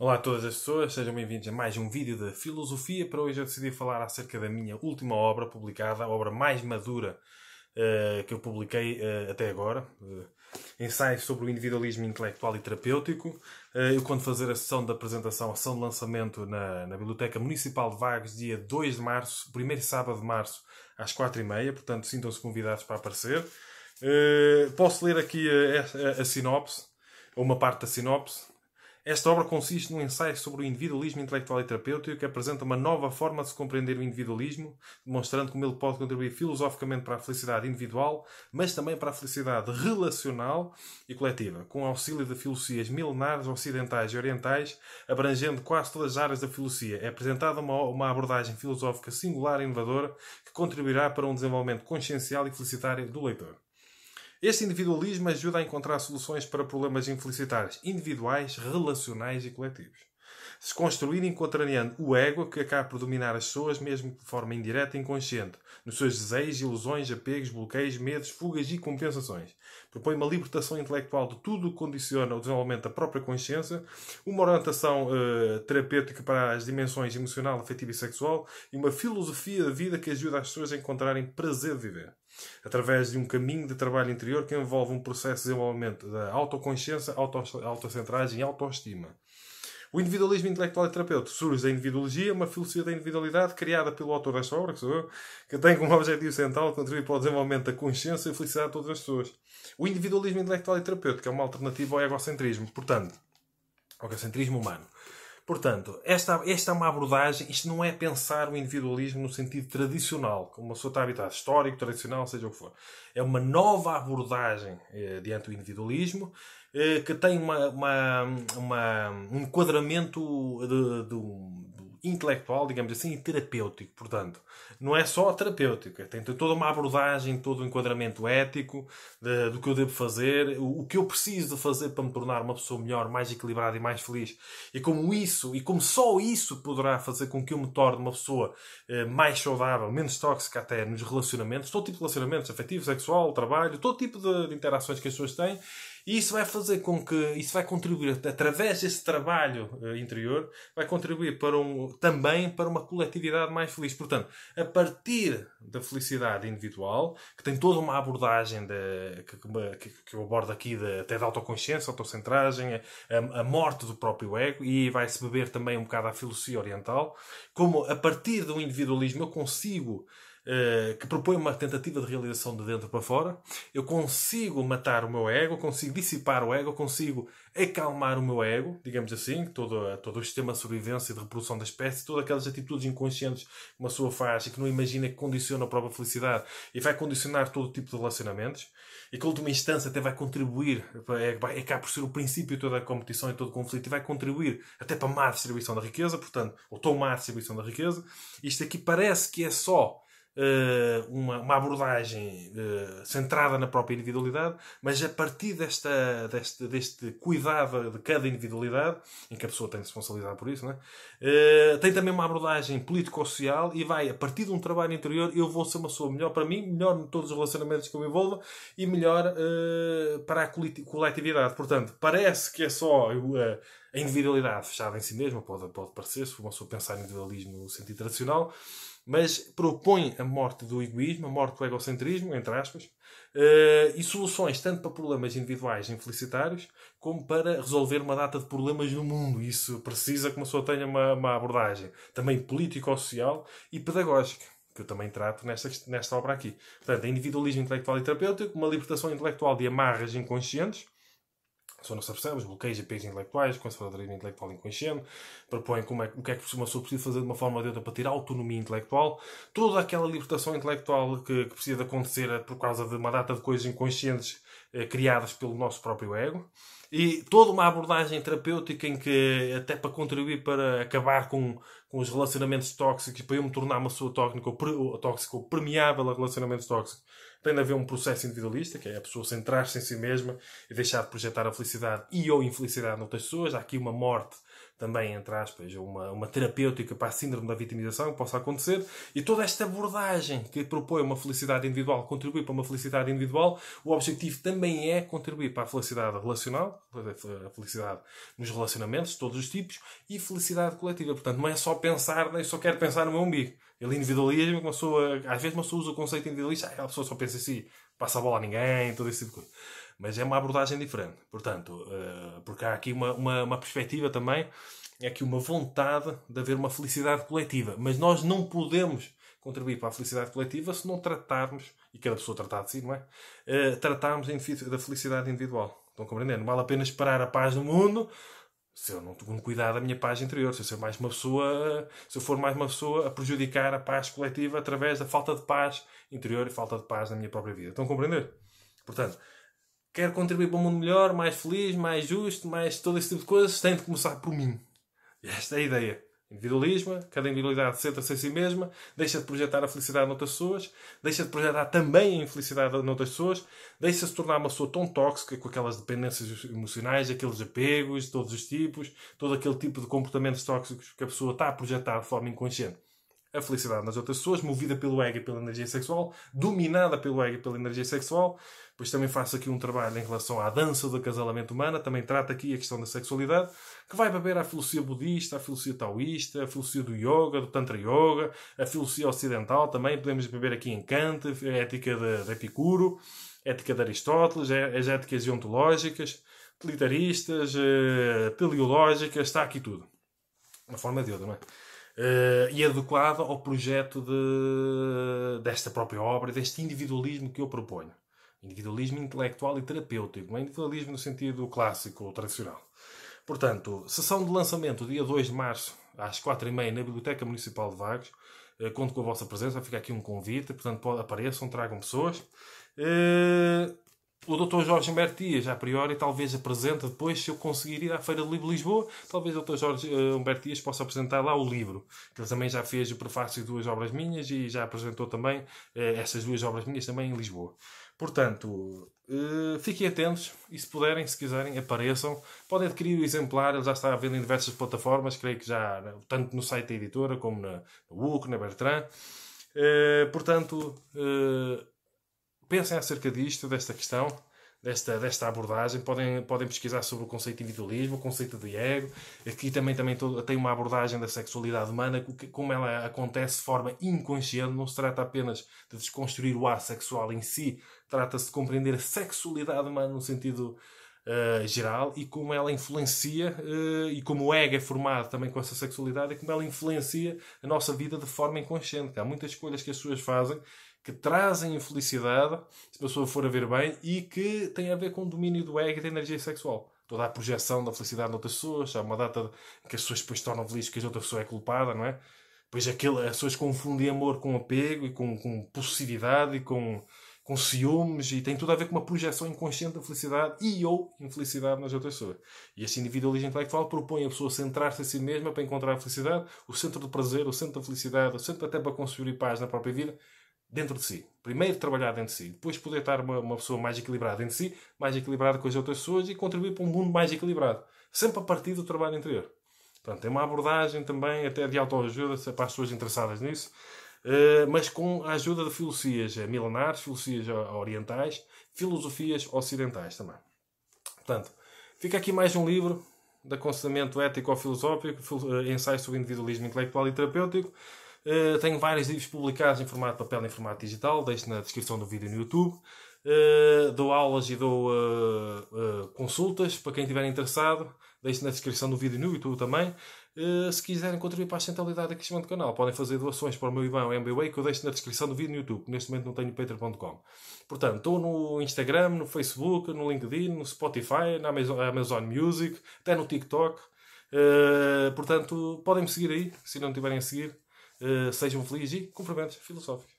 Olá a todas as pessoas, sejam bem-vindos a mais um vídeo da Filosofia. Para hoje eu decidi falar acerca da minha última obra publicada, a obra mais madura uh, que eu publiquei uh, até agora. Uh, ensaio sobre o individualismo intelectual e terapêutico. Eh, eu, quando fazer a sessão de apresentação, a sessão de lançamento na, na Biblioteca Municipal de Vagos, dia 2 de março, primeiro sábado de março, às 4h30, portanto sintam-se convidados para aparecer. posso ler aqui a, a, a sinopse, ou uma parte da sinopse. Esta obra consiste num ensaio sobre o individualismo intelectual e terapêutico que apresenta uma nova forma de se compreender o individualismo, demonstrando como ele pode contribuir filosoficamente para a felicidade individual, mas também para a felicidade relacional e coletiva, com auxílio de filosofias milenares ocidentais e orientais, abrangendo quase todas as áreas da filosofia. É apresentada uma, uma abordagem filosófica singular e inovadora que contribuirá para um desenvolvimento consciencial e felicitário do leitor. Este individualismo ajuda a encontrar soluções para problemas infelicitários individuais, relacionais e coletivos. Desconstruírem contrariando o ego que acaba por dominar as pessoas, mesmo de forma indireta e inconsciente, nos seus desejos, ilusões, apegos, bloqueios, medos, fugas e compensações. Propõe uma libertação intelectual de tudo o que condiciona o desenvolvimento da própria consciência, uma orientação eh, terapêutica para as dimensões emocional, afetiva e sexual e uma filosofia de vida que ajuda as pessoas a encontrarem prazer de viver através de um caminho de trabalho interior que envolve um processo de desenvolvimento da autoconsciência, auto, autocentragem e autoestima. O individualismo intelectual e terapêutico surge da individologia, uma filosofia da individualidade criada pelo autor desta obra, que sou eu, que tem como objetivo central contribuir para o desenvolvimento da consciência e felicidade de todas as pessoas. O individualismo intelectual e terapêutico é uma alternativa ao egocentrismo, portanto, ao egocentrismo humano. Portanto, esta, esta é uma abordagem, isto não é pensar o individualismo no sentido tradicional, como uma pessoa está habitada histórico, tradicional, seja o que for. É uma nova abordagem eh, diante do individualismo eh, que tem uma, uma, uma um enquadramento de, de, intelectual, digamos assim, e terapêutico. Portanto, não é só terapêutico, é, tem toda uma abordagem, todo o um enquadramento ético de, do que eu devo fazer, o, o, que eu preciso de fazer para me tornar uma pessoa melhor, mais equilibrada e mais feliz. E como isso, e como só isso poderá fazer com que eu me torne uma pessoa eh, mais saudável, menos tóxica até nos relacionamentos, todo tipo de relacionamentos, afetivo, sexual, trabalho, todo tipo de, de interações que as pessoas têm e isso vai fazer com que, isso vai contribuir, através desse trabalho eh, interior, vai contribuir para um, também para uma coletividade mais feliz. Portanto, a partir da felicidade individual, que tem toda uma abordagem de, que, que, que eu abordo aqui de, até da autoconsciência, autocentragem, a, a morte do próprio ego, e vai-se beber também um bocado à filosofia oriental, como a partir do individualismo eu consigo eh, que propõe uma tentativa de realização de dentro para fora, eu consigo matar o meu ego, consigo dissipar o ego, consigo acalmar o meu ego, digamos assim, todo, todo o sistema de sobrevivência e de reprodução da espécie, todas aquelas atitudes inconscientes que uma pessoa faz e que não imagina que condiciona a própria felicidade e vai condicionar todo tipo de relacionamentos e que, a última instância, até vai contribuir, é, é cá por ser o princípio de toda a competição e todo o conflito, e vai contribuir até para a má distribuição da riqueza, portanto, ou tão má distribuição da riqueza. Isto aqui parece que é só eh, uma, uma abordagem eh, centrada na própria individualidade, mas a partir desta, deste, deste cuidado de cada individualidade, em que a pessoa tem responsabilidade por isso, é? eh, tem também uma abordagem político-social e vai, a partir de um trabalho interior, eu vou ser uma pessoa melhor para mim, melhor em todos os relacionamentos que eu me envolvo e melhor para a coletividade. Portanto, parece que é só a individualidade fechada em si mesma, pode, pode parecer, se uma pessoa pensar em individualismo no sentido tradicional, mas propõe a morte do egoísmo, a morte do egocentrismo, entre aspas, uh, e soluções tanto para problemas individuais infelicitários, como para resolver uma data de problemas no mundo. Isso precisa que uma pessoa tenha uma, uma abordagem também político-social e pedagógica que eu também trato nesta, nesta obra aqui. Portanto, é individualismo intelectual e terapêutico, uma libertação intelectual de amarras inconscientes, só nossas se percebe, é os bloqueios e pesos intelectuais, conservadorismo intelectual inconsciente, propõem como é, o que é que uma pessoa precisa fazer de uma forma ou de outra para ter autonomia intelectual, toda aquela libertação intelectual que, que precisa de acontecer é por causa de uma data de coisas inconscientes eh, criadas pelo nosso próprio ego, e toda uma abordagem terapêutica em que, até para contribuir para acabar com, com os relacionamentos tóxicos, para eu me tornar uma pessoa tóxica ou, pre, ou, tóxica, ou permeável a relacionamentos tóxicos, tem de haver um processo individualista, que é a pessoa centrar-se em si mesma e deixar de projetar a felicidade e ou infelicidade noutras pessoas. Há aqui uma morte também, entre aspas, uma, uma terapêutica para a síndrome da vitimização que possa acontecer, e toda esta abordagem que propõe uma felicidade individual, contribui para uma felicidade individual, o objetivo também é contribuir para a felicidade relacional, a felicidade nos relacionamentos, de todos os tipos, e felicidade coletiva. Portanto, não é só pensar, eu só quero pensar no meu umbigo. Ele individualismo, uma pessoa, às vezes uma pessoa usa o conceito individualista, aquela ah, pessoa só pensa assim passa a bola a ninguém, todo esse tipo de coisa. Mas é uma abordagem diferente. Portanto, eh, porque há aqui uma, uma, uma perspectiva também, é que uma vontade de haver uma felicidade coletiva. Mas nós não podemos contribuir para a felicidade coletiva se não tratarmos, e cada pessoa tratar de si, não é? Uh, tratarmos da felicidade individual. Estão compreendendo? Não vale a pena esperar a paz no mundo se eu não tenho cuidado da minha paz interior, se eu ser mais uma pessoa, se eu for mais uma pessoa a prejudicar a paz coletiva através da falta de paz interior e falta de paz na minha própria vida. Estão a compreender? Portanto, quer contribuir para um mundo melhor, mais feliz, mais justo, mais todo esse tipo de coisas, tem de começar por mim. Esta é a ideia. Individualismo, cada individualidade centra-se em si mesma, deixa de projetar a felicidade noutras pessoas, deixa de projetar também a infelicidade noutras pessoas, deixa-se de tornar uma pessoa tão tóxica com aquelas dependências emocionais, aqueles apegos de todos os tipos, todo aquele tipo de comportamentos tóxicos que a pessoa está a projetar de forma inconsciente a felicidade nas outras pessoas, movida pelo ego e pela energia sexual, dominada pelo ego e pela energia sexual. Pois também faço aqui um trabalho em relação à dança do acasalamento humano também trata aqui a questão da sexualidade, que vai beber a filosofia budista, a filosofia taoísta, a filosofia do yoga, do tantra yoga, a filosofia ocidental também, podemos beber aqui em Kant, a ética de, de Epicuro, a ética de Aristóteles, as éticas ontológicas, utilitaristas, eh, teleológicas, está aqui tudo. Uma forma de outra, não é? uh, e adequada ao projeto de, desta própria obra, deste individualismo que eu proponho. Individualismo intelectual e terapêutico, não é individualismo no sentido clássico ou tradicional. Portanto, sessão de lançamento, dia 2 de março, às 4h30, na Biblioteca Municipal de Vagos. Eh, conto com a vossa presença, vai ficar aqui um convite, portanto, apareçam, tragam pessoas. Eh, o Dr. Jorge Humberto Dias, a priori, talvez apresente depois, se eu conseguir ir à Feira do Livro de Lisboa, talvez o Dr. Jorge uh, eh, Humberto Dias possa apresentar lá o livro. Ele também já fez o prefácio de duas obras minhas e já apresentou também uh, essas duas obras minhas também em Lisboa. Portanto, uh, fiquem atentos e se puderem, se quiserem, apareçam. Podem adquirir o exemplar, ele já está a vendo em diversas plataformas, creio que já, tanto no site da editora como na, na UC, na Bertrand. portanto pensem acerca disto, desta questão, desta, desta abordagem. Podem, podem pesquisar sobre o conceito de individualismo, o conceito de ego. Aqui também, também tem uma abordagem da sexualidade humana, como ela acontece de forma inconsciente. Não se trata apenas de desconstruir o ar sexual em si, trata-se de compreender a sexualidade humana no sentido. Uh, geral e como ela influencia uh, e como o ego é formado também com essa sexualidade e como ela influencia a nossa vida de forma inconsciente. Há muitas escolhas que as pessoas fazem que trazem infelicidade, se a pessoa for a ver bem, e que tem a ver com o domínio do ego e da energia sexual. Toda a projeção da felicidade noutras pessoas, há uma data que as pessoas depois tornam felizes que a outra pessoa é culpada, não é? Pois aquele, as pessoas confundem amor com apego e com, com possessividade e com, com ciúmes e tem tudo a ver com uma projeção inconsciente da felicidade e ou infelicidade nas outras pessoas. E este individualismo intelectual propõe a pessoa centrar-se a si mesma para encontrar a felicidade, o centro do prazer, o centro da felicidade, o centro até para construir paz na própria vida dentro de si. Primeiro trabalhar dentro de si, depois poder estar uma, uma pessoa mais equilibrada dentro de si, mais equilibrada com as outras pessoas e contribuir para um mundo mais equilibrado. Sempre a partir do trabalho interior. Portanto, é uma abordagem também até de autoajuda é para as pessoas interessadas nisso, eh, mas com a ajuda de filosofias eh, milenares, filosofias eh, orientais, filosofias ocidentais também. Portanto, fica aqui mais um livro de aconselhamento ético-filosófico, ensaio sobre individualismo intelectual e terapêutico, eh, tenho vários livros publicados em formato papel e em formato digital, deixo na descrição do vídeo no YouTube. Uh, dou aulas e dou uh, consultas para quem estiver interessado, deixo na descrição do vídeo no YouTube também. se quiserem contribuir para a centralidade aqui crescimento do canal, podem fazer doações para o meu IBAN ou MBWay que eu deixo na descrição do vídeo no YouTube, neste momento não tenho patreon.com. Portanto, estou no Instagram, no Facebook, no LinkedIn, no Spotify, na Amazon, Music, até no TikTok. portanto, podem me seguir aí, se não tiverem a seguir. Eh, sejam felizes e cumprimentos filosóficos.